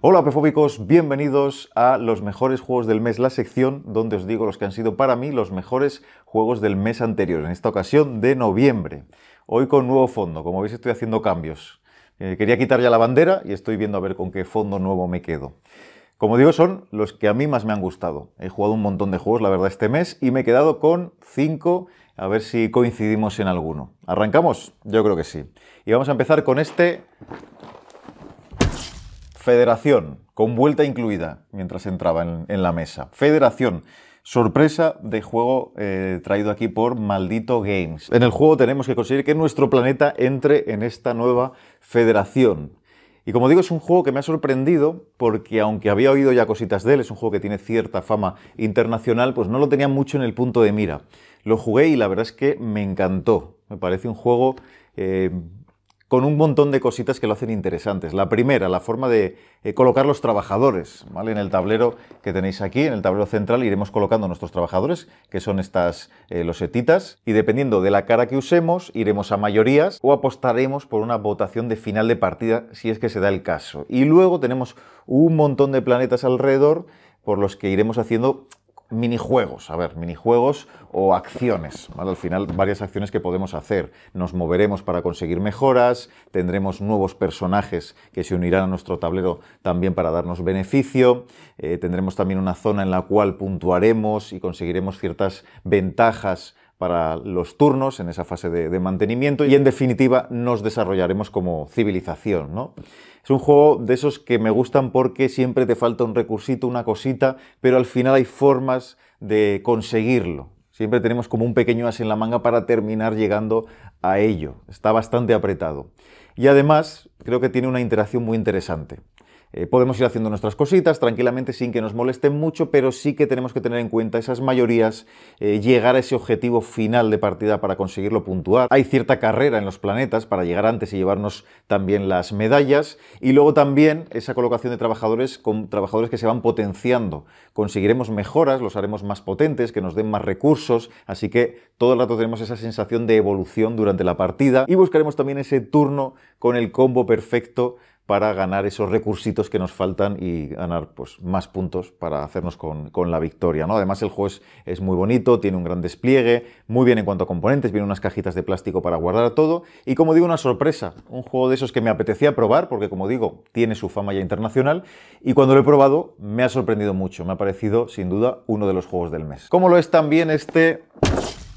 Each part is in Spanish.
Hola pefóbicos, bienvenidos a los mejores juegos del mes, la sección donde os digo los que han sido para mí los mejores juegos del mes anterior, en esta ocasión de noviembre. Hoy con nuevo fondo, como veis estoy haciendo cambios. Eh, quería quitar ya la bandera y estoy viendo a ver con qué fondo nuevo me quedo. Como digo, son los que a mí más me han gustado. He jugado un montón de juegos, la verdad, este mes y me he quedado con 5, a ver si coincidimos en alguno. ¿Arrancamos? Yo creo que sí. Y vamos a empezar con este Federación, con vuelta incluida mientras entraba en, la mesa. Federación. Sorpresa de juego eh, traído aquí por Maldito Games. En el juego tenemos que conseguir que nuestro planeta entre en esta nueva federación. Y como digo, es un juego que me ha sorprendido porque aunque había oído ya cositas de él, es un juego que tiene cierta fama internacional, pues no lo tenía mucho en el punto de mira. Lo jugué y la verdad es que me encantó. Me parece un juego eh, con un montón de cositas que lo hacen interesantes. La primera, la forma de eh, colocar los trabajadores, ¿vale? En el tablero que tenéis aquí, en el tablero central, iremos colocando nuestros trabajadores, que son estas los eh, losetitas, y dependiendo de la cara que usemos, iremos a mayorías o apostaremos por una votación de final de partida, si es que se da el caso. Y luego tenemos un montón de planetas alrededor por los que iremos haciendo minijuegos, a ver, minijuegos o acciones, Al final, varias acciones que podemos hacer. Nos moveremos para conseguir mejoras, tendremos nuevos personajes que se unirán a nuestro tablero también para darnos beneficio, eh, tendremos también una zona en la cual puntuaremos y conseguiremos ciertas ventajas para los turnos en esa fase de, mantenimiento y en definitiva nos desarrollaremos como civilización. ¿no? Es un juego de esos que me gustan porque siempre te falta un recursito, una cosita, pero al final hay formas de conseguirlo. Siempre tenemos como un pequeño as en la manga para terminar llegando a ello. Está bastante apretado. Y además creo que tiene una interacción muy interesante. Eh, podemos ir haciendo nuestras cositas tranquilamente sin que nos molesten mucho, pero sí que tenemos que tener en cuenta esas mayorías, eh, llegar a ese objetivo final de partida para conseguirlo puntuar. Hay cierta carrera en los planetas para llegar antes y llevarnos también las medallas. Y luego también esa colocación de trabajadores con trabajadores que se van potenciando. Conseguiremos mejoras, los haremos más potentes, que nos den más recursos, así que todo el rato tenemos esa sensación de evolución durante la partida y buscaremos también ese turno con el combo perfecto para ganar esos recursitos que nos faltan y ganar pues, más puntos para hacernos con, la victoria. ¿no? Además el juego es, es, muy bonito, tiene un gran despliegue, muy bien en cuanto a componentes, vienen unas cajitas de plástico para guardar todo y como digo, una sorpresa, un juego de esos que me apetecía probar porque como digo, tiene su fama ya internacional y cuando lo he probado me ha sorprendido mucho, me ha parecido sin duda uno de los juegos del mes. Como lo es también este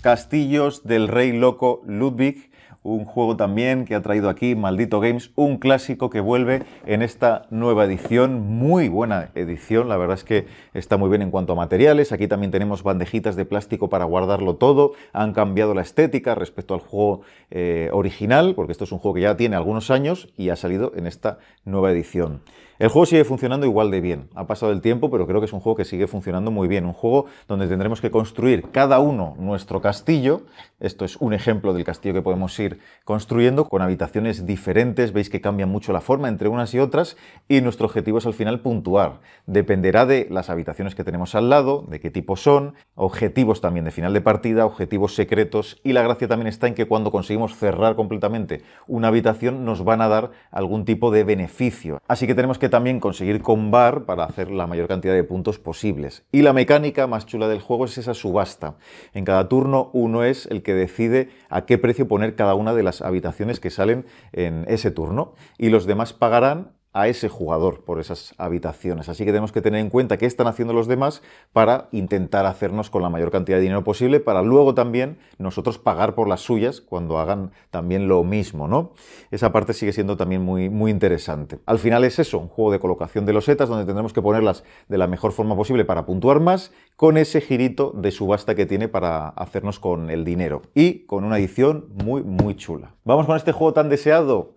Castillos del Rey Loco Ludwig, un juego también que ha traído aquí Maldito Games, un clásico que vuelve en esta nueva edición, muy buena edición, la verdad es que está muy bien en cuanto a materiales, aquí también tenemos bandejitas de plástico para guardarlo todo, han cambiado la estética respecto al juego eh, original, porque esto es un juego que ya tiene algunos años y ha salido en esta nueva edición. El juego sigue funcionando igual de bien. Ha pasado el tiempo, pero creo que es un juego que sigue funcionando muy bien. Un juego donde tendremos que construir cada uno nuestro castillo. Esto es un ejemplo del castillo que podemos ir construyendo con habitaciones diferentes. Veis que cambia mucho la forma entre unas y otras. Y nuestro objetivo es al final puntuar. Dependerá de las habitaciones que tenemos al lado, de qué tipo son, objetivos también de final de partida, objetivos secretos. Y la gracia también está en que cuando conseguimos cerrar completamente una habitación, nos van a dar algún tipo de beneficio. Así que tenemos que también conseguir con bar para hacer la mayor cantidad de puntos posibles. Y la mecánica más chula del juego es esa subasta. En cada turno uno es el que decide a qué precio poner cada una de las habitaciones que salen en ese turno y los demás pagarán a ese jugador por esas habitaciones. Así que tenemos que tener en cuenta qué están haciendo los demás para intentar hacernos con la mayor cantidad de dinero posible para luego también nosotros pagar por las suyas cuando hagan también lo mismo, ¿no? Esa parte sigue siendo también muy, muy interesante. Al final es eso, un juego de colocación de los setas donde tendremos que ponerlas de la mejor forma posible para puntuar más con ese girito de subasta que tiene para hacernos con el dinero y con una edición muy, muy chula. Vamos con este juego tan deseado,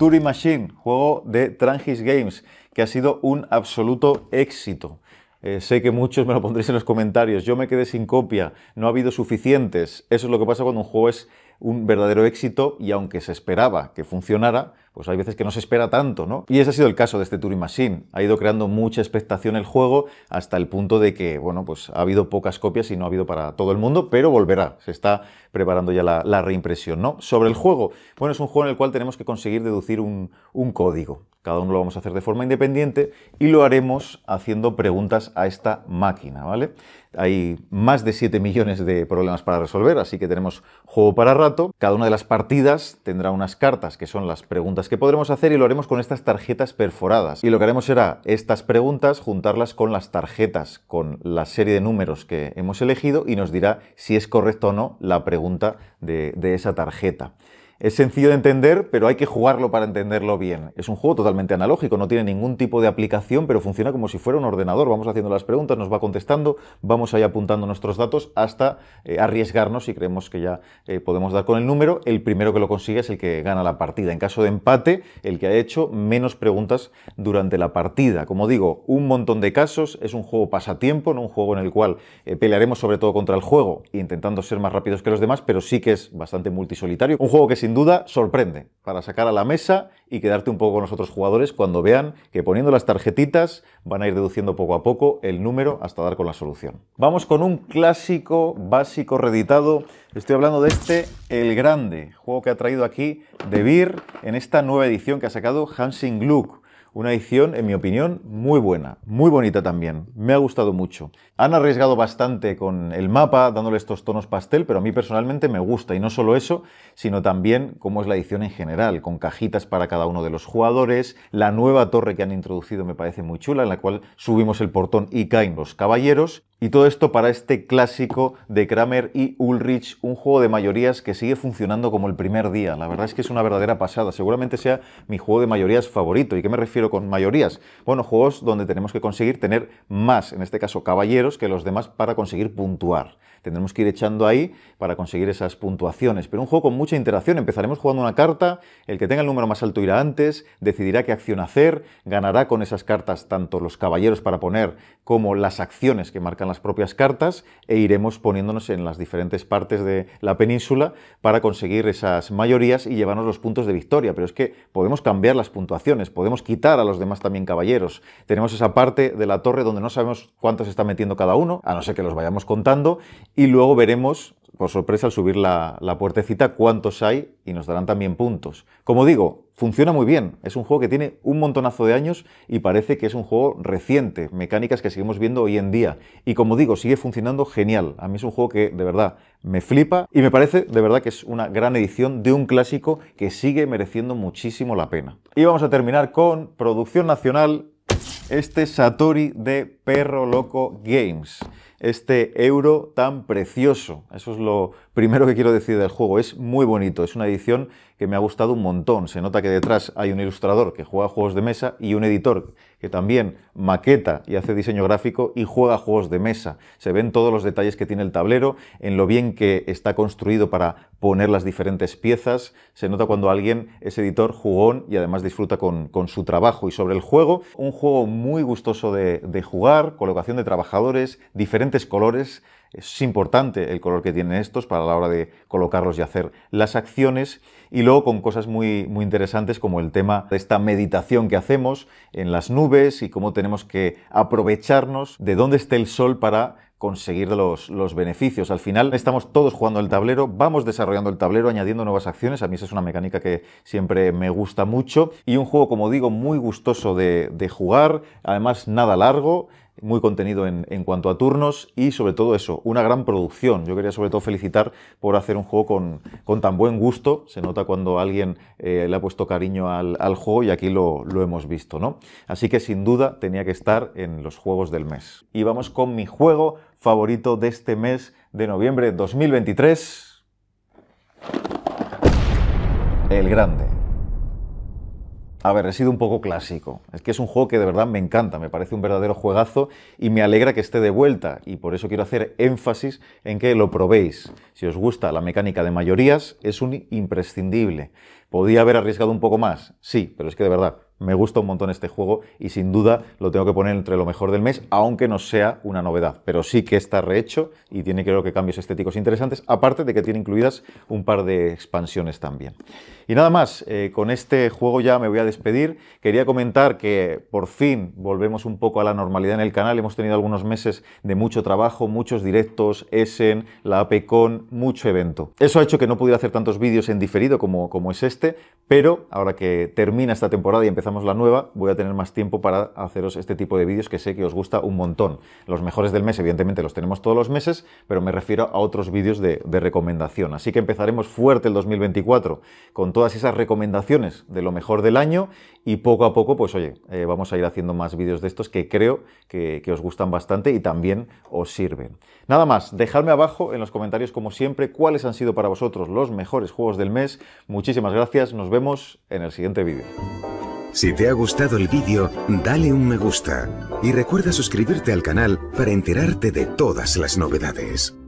Turing Machine, juego de Trangis Games, que ha sido un absoluto éxito. Eh, sé que muchos me lo pondréis en los comentarios. Yo me quedé sin copia, no ha habido suficientes. Eso es lo que pasa cuando un juego es un verdadero éxito y aunque se esperaba que funcionara, pues hay veces que no se espera tanto, ¿no? Y ese ha sido el caso de este Turing Machine. Ha ido creando mucha expectación el juego hasta el punto de que, bueno, pues ha habido pocas copias y no ha habido para todo el mundo, pero volverá. Se está preparando ya la, reimpresión, ¿no? Sobre el juego. Bueno, es un juego en el cual tenemos que conseguir deducir un código. Cada uno lo vamos a hacer de forma independiente y lo haremos haciendo preguntas a esta máquina, ¿vale? Hay más de 7 millones de problemas para resolver, así que tenemos juego para rato. Cada una de las partidas tendrá unas cartas que son las preguntas que podremos hacer y lo haremos con estas tarjetas perforadas. Y lo que haremos será estas preguntas juntarlas con las tarjetas, con la serie de números que hemos elegido y nos dirá si es correcto o no la pregunta de esa tarjeta. Es sencillo de entender, pero hay que jugarlo para entenderlo bien. Es un juego totalmente analógico, no tiene ningún tipo de aplicación, pero funciona como si fuera un ordenador. Vamos haciendo las preguntas, nos va contestando, vamos ahí apuntando nuestros datos hasta eh, arriesgarnos si creemos que ya eh, podemos dar con el número. El primero que lo consigue es el que gana la partida. En caso de empate, el que ha hecho menos preguntas durante la partida. Como digo, un montón de casos, es un juego pasatiempo, no un juego en el cual eh, pelearemos sobre todo contra el juego, intentando ser más rápidos que los demás, pero sí que es bastante multisolitario. Un juego que sin duda sorprende para sacar a la mesa y quedarte un poco con los otros jugadores cuando vean que poniendo las tarjetitas van a ir deduciendo poco a poco el número hasta dar con la solución. Vamos con un clásico básico reeditado. Estoy hablando de este El Grande, juego que ha traído aquí De Beer en esta nueva edición que ha sacado Hansing Gluck. Una edición, en mi opinión, muy buena, muy bonita también. Me ha gustado mucho. Han arriesgado bastante con el mapa, dándole estos tonos pastel, pero a mí personalmente me gusta. Y no solo eso, sino también cómo es la edición en general, con cajitas para cada uno de los jugadores. La nueva torre que han introducido me parece muy chula, en la cual subimos el portón y caen los caballeros. Y todo esto para este clásico de Kramer y Ulrich, un juego de mayorías que sigue funcionando como el primer día. La verdad es que es una verdadera pasada. Seguramente sea mi juego de mayorías favorito. ¿Y qué me refiero con mayorías? Bueno, juegos donde tenemos que conseguir tener más, en este caso caballeros, que los demás para conseguir puntuar. Tendremos que ir echando ahí para conseguir esas puntuaciones. Pero un juego con mucha interacción. Empezaremos jugando una carta, el que tenga el número más alto irá antes, decidirá qué acción hacer, ganará con esas cartas tanto los caballeros para poner como las acciones que marcan las propias cartas e iremos poniéndonos en las diferentes partes de la península para conseguir esas mayorías y llevarnos los puntos de victoria. Pero es que podemos cambiar las puntuaciones, podemos quitar a los demás también caballeros. Tenemos esa parte de la torre donde no sabemos cuántos está metiendo cada uno, a no ser que los vayamos contando, y luego veremos por sorpresa al subir la, la puertecita cuántos hay y nos darán también puntos. Como digo, funciona muy bien. Es un juego que tiene un montonazo de años y parece que es un juego reciente, mecánicas que seguimos viendo hoy en día. Y como digo, sigue funcionando genial. A mí es un juego que de verdad me flipa y me parece de verdad que es una gran edición de un clásico que sigue mereciendo muchísimo la pena. Y vamos a terminar con producción nacional este Satori de Perro Loco Games, este euro tan precioso. Eso es lo primero que quiero decir del juego, es muy bonito, es una edición que me ha gustado un montón. Se nota que detrás hay un ilustrador que juega juegos de mesa y un editor que también maqueta y hace diseño gráfico y juega juegos de mesa. Se ven todos los detalles que tiene el tablero, en lo bien que está construido para poner las diferentes piezas. Se nota cuando alguien es editor jugón y además disfruta con, su trabajo. Y sobre el juego, un juego muy gustoso de jugar, colocación de trabajadores, diferentes colores es importante el color que tienen estos para la hora de colocarlos y hacer las acciones. Y luego con cosas muy, muy interesantes como el tema de esta meditación que hacemos en las nubes y cómo tenemos que aprovecharnos de dónde esté el sol para conseguir los, beneficios. Al final estamos todos jugando el tablero, vamos desarrollando el tablero, añadiendo nuevas acciones. A mí esa es una mecánica que siempre me gusta mucho. Y un juego, como digo, muy gustoso de, de jugar. Además, nada largo muy contenido en, cuanto a turnos y sobre todo eso, una gran producción. Yo quería sobre todo felicitar por hacer un juego con, con tan buen gusto. Se nota cuando alguien eh, le ha puesto cariño al, al juego y aquí lo, lo, hemos visto, ¿no? Así que sin duda tenía que estar en los juegos del mes. Y vamos con mi juego favorito de este mes de noviembre 2023. El Grande. A ver, he sido un poco clásico. Es que es un juego que de verdad me encanta, me parece un verdadero juegazo y me alegra que esté de vuelta. Y por eso quiero hacer énfasis en que lo probéis. Si os gusta la mecánica de mayorías, es un imprescindible. Podía haber arriesgado un poco más, sí, pero es que de verdad me gusta un montón este juego y sin duda lo tengo que poner entre lo mejor del mes, aunque no sea una novedad. Pero sí que está rehecho y tiene creo que cambios estéticos interesantes, aparte de que tiene incluidas un par de expansiones también. Y nada más, eh, con este juego ya me voy a despedir. Quería comentar que por fin volvemos un poco a la normalidad en el canal. Hemos tenido algunos meses de mucho trabajo, muchos directos, Essen, la con mucho evento. Eso ha hecho que no pudiera hacer tantos vídeos en diferido como, como es este, pero ahora que termina esta temporada y empezamos la nueva, voy a tener más tiempo para haceros este tipo de vídeos que sé que os gusta un montón. Los mejores del mes, evidentemente, los tenemos todos los meses, pero me refiero a otros vídeos de, de recomendación. Así que empezaremos fuerte el 2024 con todo todas esas recomendaciones de lo mejor del año y poco a poco, pues oye, eh, vamos a ir haciendo más vídeos de estos que creo que, que, os gustan bastante y también os sirven. Nada más, dejadme abajo en los comentarios como siempre cuáles han sido para vosotros los mejores juegos del mes. Muchísimas gracias, nos vemos en el siguiente vídeo. Si te ha gustado el vídeo, dale un me gusta y recuerda suscribirte al canal para enterarte de todas las novedades.